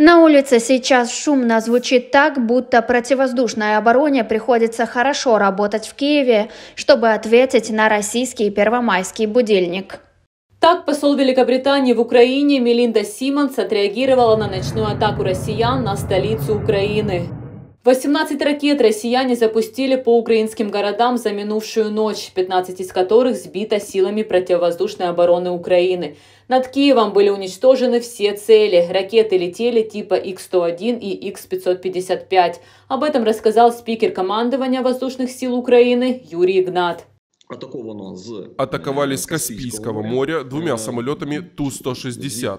На улице сейчас шумно звучит так, будто противовоздушной обороне приходится хорошо работать в Киеве, чтобы ответить на российский первомайский будильник. Так посол Великобритании в Украине Мелинда Симмонс отреагировала на ночную атаку россиян на столицу Украины. 18 ракет россияне запустили по украинским городам за минувшую ночь, 15 из которых сбито силами противовоздушной обороны Украины. Над Киевом были уничтожены все цели. Ракеты летели типа Х-101 и Х-555. Об этом рассказал спикер командования воздушных сил Украины Юрий Игнат атаковано з атакували з Каспійського моря двома самолітами Ту-160,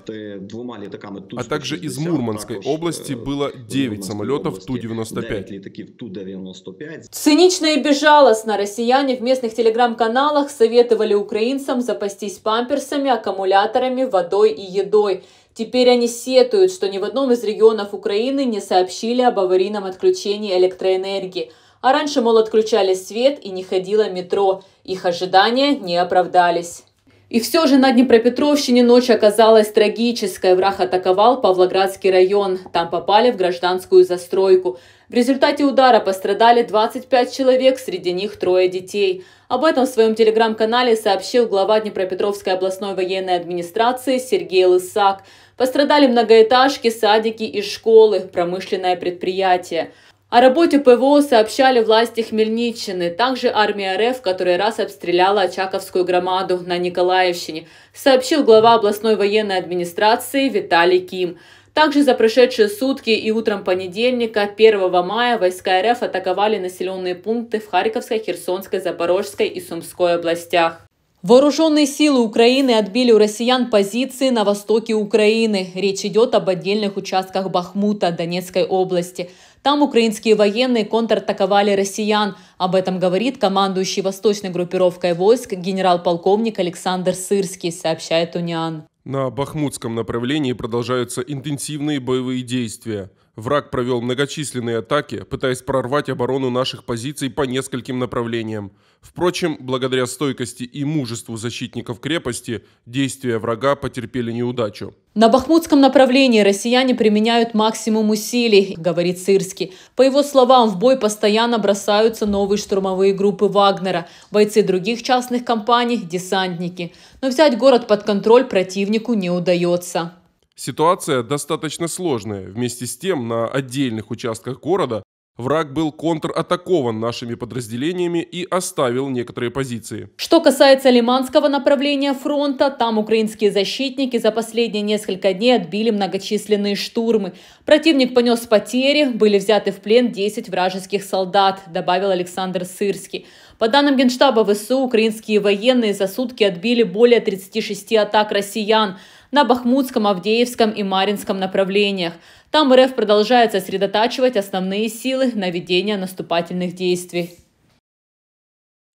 а також із Мурманської області було 9 самолітів Ту-95. літаків Ту-95. Цинічно і безжалостно росіяни в місцевих телеграм-каналах советовали українцям запастись памперсами, акумуляторами, водой і їдою. Теперь они сетуют, что ни в одном из регионов Украины не сообщили об аварийном отключении электроэнергии – а раньше, мол, отключали свет и не ходило метро. Их ожидания не оправдались. И все же на Днепропетровщине ночь оказалась трагической. Враг атаковал Павлоградский район. Там попали в гражданскую застройку. В результате удара пострадали 25 человек, среди них трое детей. Об этом в своем телеграм-канале сообщил глава Днепропетровской областной военной администрации Сергей Лысак. Пострадали многоэтажки, садики и школы, промышленное предприятие. О работе ПВО сообщали власти Хмельниччины. Также армия РФ которая раз обстреляла Очаковскую громаду на Николаевщине, сообщил глава областной военной администрации Виталий Ким. Также за прошедшие сутки и утром понедельника, 1 мая, войска РФ атаковали населенные пункты в Харьковской, Херсонской, Запорожской и Сумской областях. Вооруженные силы Украины отбили у россиян позиции на востоке Украины. Речь идет об отдельных участках Бахмута Донецкой области. Там украинские военные контратаковали россиян. Об этом говорит командующий восточной группировкой войск генерал-полковник Александр Сырский, сообщает УНИАН. На бахмутском направлении продолжаются интенсивные боевые действия. Враг провел многочисленные атаки, пытаясь прорвать оборону наших позиций по нескольким направлениям. Впрочем, благодаря стойкости и мужеству защитников крепости, действия врага потерпели неудачу. На бахмутском направлении россияне применяют максимум усилий, говорит Сырский. По его словам, в бой постоянно бросаются новые штурмовые группы Вагнера, бойцы других частных компаний, десантники. Но взять город под контроль противнику не удается. Ситуация достаточно сложная. Вместе с тем, на отдельных участках города Враг был контратакован нашими подразделениями и оставил некоторые позиции. Что касается Лиманского направления фронта, там украинские защитники за последние несколько дней отбили многочисленные штурмы. Противник понес потери, были взяты в плен 10 вражеских солдат, добавил Александр Сырский. По данным Генштаба ВСУ, украинские военные за сутки отбили более 36 атак россиян – на Бахмутском, Авдеевском и Маринском направлениях. Там РФ продолжает сосредотачивать основные силы на ведение наступательных действий.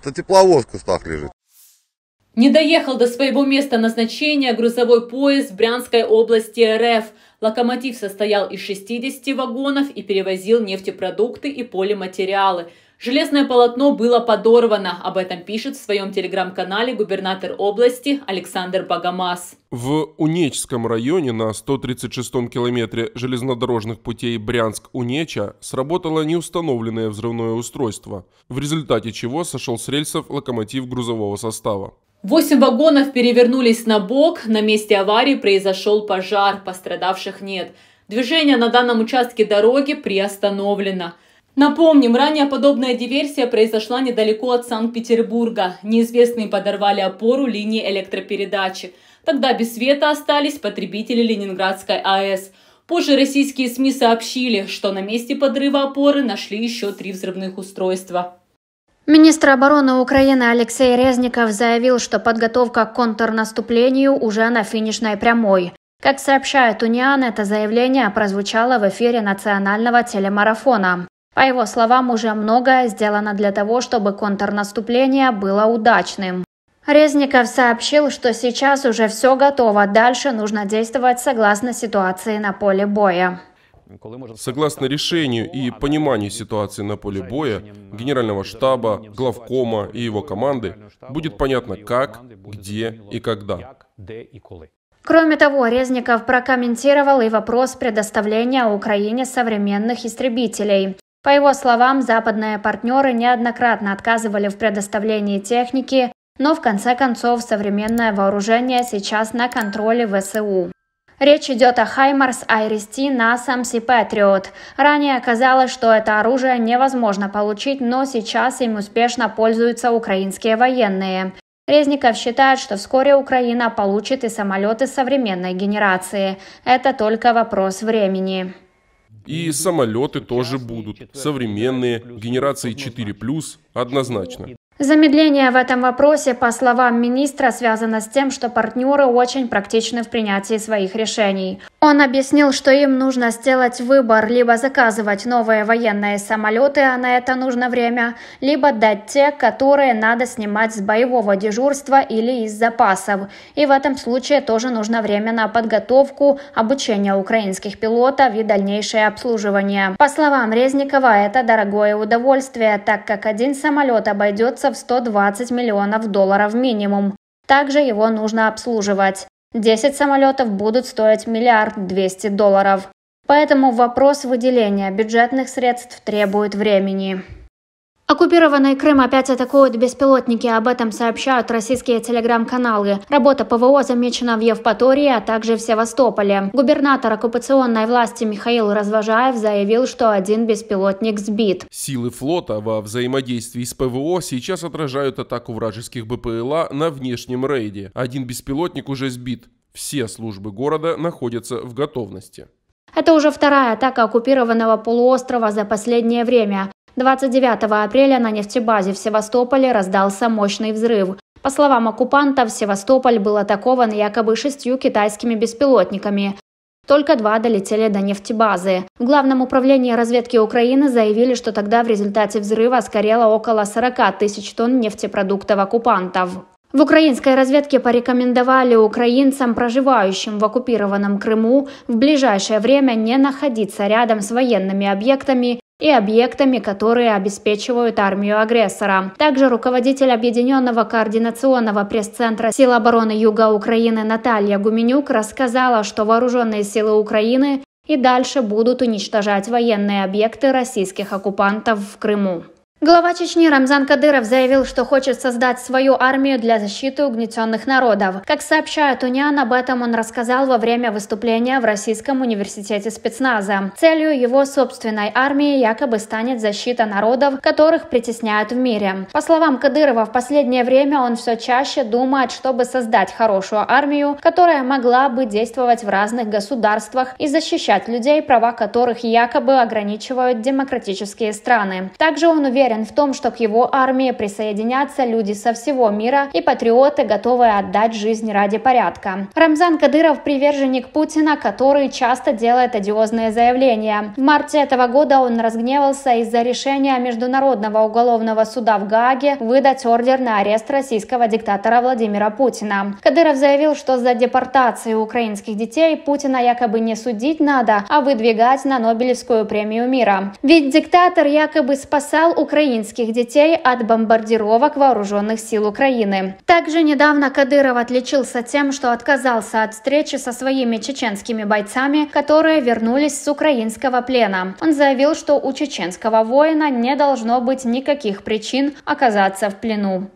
Это тепловоз в кустах лежит. Не доехал до своего места назначения грузовой поезд в Брянской области РФ. Локомотив состоял из 60 вагонов и перевозил нефтепродукты и полиматериалы – Железное полотно было подорвано. Об этом пишет в своем телеграм-канале губернатор области Александр Богомаз. В Унечском районе на 136-м километре железнодорожных путей Брянск-Унеча сработало неустановленное взрывное устройство, в результате чего сошел с рельсов локомотив грузового состава. Восемь вагонов перевернулись на бок. На месте аварии произошел пожар. Пострадавших нет. Движение на данном участке дороги приостановлено. Напомним, ранее подобная диверсия произошла недалеко от Санкт-Петербурга. Неизвестные подорвали опору линии электропередачи. Тогда без света остались потребители Ленинградской АЭС. Позже российские СМИ сообщили, что на месте подрыва опоры нашли еще три взрывных устройства. Министр обороны Украины Алексей Резников заявил, что подготовка к контрнаступлению уже на финишной прямой. Как сообщает Униан, это заявление прозвучало в эфире национального телемарафона. По его словам, уже многое сделано для того, чтобы контрнаступление было удачным. Резников сообщил, что сейчас уже все готово, дальше нужно действовать согласно ситуации на поле боя. Согласно решению и пониманию ситуации на поле боя, генерального штаба, главкома и его команды, будет понятно как, где и когда. Кроме того, Резников прокомментировал и вопрос предоставления Украине современных истребителей. По его словам, западные партнеры неоднократно отказывали в предоставлении техники, но в конце концов современное вооружение сейчас на контроле ВСУ. Речь идет о Хаймарс, Айристи, Насамс и Патриот. Ранее оказалось, что это оружие невозможно получить, но сейчас им успешно пользуются украинские военные. Резников считает, что вскоре Украина получит и самолеты современной генерации. Это только вопрос времени. И самолеты тоже будут. Современные, генерации 4+, однозначно. Замедление в этом вопросе, по словам министра, связано с тем, что партнеры очень практичны в принятии своих решений. Он объяснил, что им нужно сделать выбор, либо заказывать новые военные самолеты, а на это нужно время, либо дать те, которые надо снимать с боевого дежурства или из запасов. И в этом случае тоже нужно время на подготовку, обучение украинских пилотов и дальнейшее обслуживание. По словам Резникова, это дорогое удовольствие, так как один самолет обойдется в 120 миллионов долларов минимум. Также его нужно обслуживать. 10 самолетов будут стоить миллиард 200 долларов. Поэтому вопрос выделения бюджетных средств требует времени. Оккупированный Крым опять атакуют беспилотники, об этом сообщают российские телеграм-каналы. Работа ПВО замечена в Евпатории, а также в Севастополе. Губернатор оккупационной власти Михаил Развожаев заявил, что один беспилотник сбит. Силы флота во взаимодействии с ПВО сейчас отражают атаку вражеских БПЛА на внешнем рейде. Один беспилотник уже сбит. Все службы города находятся в готовности. Это уже вторая атака оккупированного полуострова за последнее время. 29 апреля на нефтебазе в Севастополе раздался мощный взрыв. По словам оккупантов, Севастополь был атакован якобы шестью китайскими беспилотниками. Только два долетели до нефтебазы. В Главном управлении разведки Украины заявили, что тогда в результате взрыва сгорело около 40 тысяч тонн нефтепродуктов оккупантов. В украинской разведке порекомендовали украинцам, проживающим в оккупированном Крыму, в ближайшее время не находиться рядом с военными объектами и объектами, которые обеспечивают армию агрессора. Также руководитель Объединенного координационного пресс-центра сил обороны Юга Украины Наталья Гуменюк рассказала, что вооруженные силы Украины и дальше будут уничтожать военные объекты российских оккупантов в Крыму. Глава Чечни Рамзан Кадыров заявил, что хочет создать свою армию для защиты угнетенных народов. Как сообщают Униан, об этом он рассказал во время выступления в Российском университете спецназа. Целью его собственной армии якобы станет защита народов, которых притесняют в мире. По словам Кадырова, в последнее время он все чаще думает, чтобы создать хорошую армию, которая могла бы действовать в разных государствах и защищать людей, права которых якобы ограничивают демократические страны. Также он уверен, уверен в том, что к его армии присоединятся люди со всего мира и патриоты, готовые отдать жизнь ради порядка. Рамзан Кадыров – приверженник Путина, который часто делает одиозные заявления. В марте этого года он разгневался из-за решения Международного уголовного суда в Гааге выдать ордер на арест российского диктатора Владимира Путина. Кадыров заявил, что за депортацию украинских детей Путина якобы не судить надо, а выдвигать на Нобелевскую премию мира. Ведь диктатор якобы спасал Украину украинских детей от бомбардировок вооруженных сил Украины. Также недавно Кадыров отличился тем, что отказался от встречи со своими чеченскими бойцами, которые вернулись с украинского плена. Он заявил, что у чеченского воина не должно быть никаких причин оказаться в плену.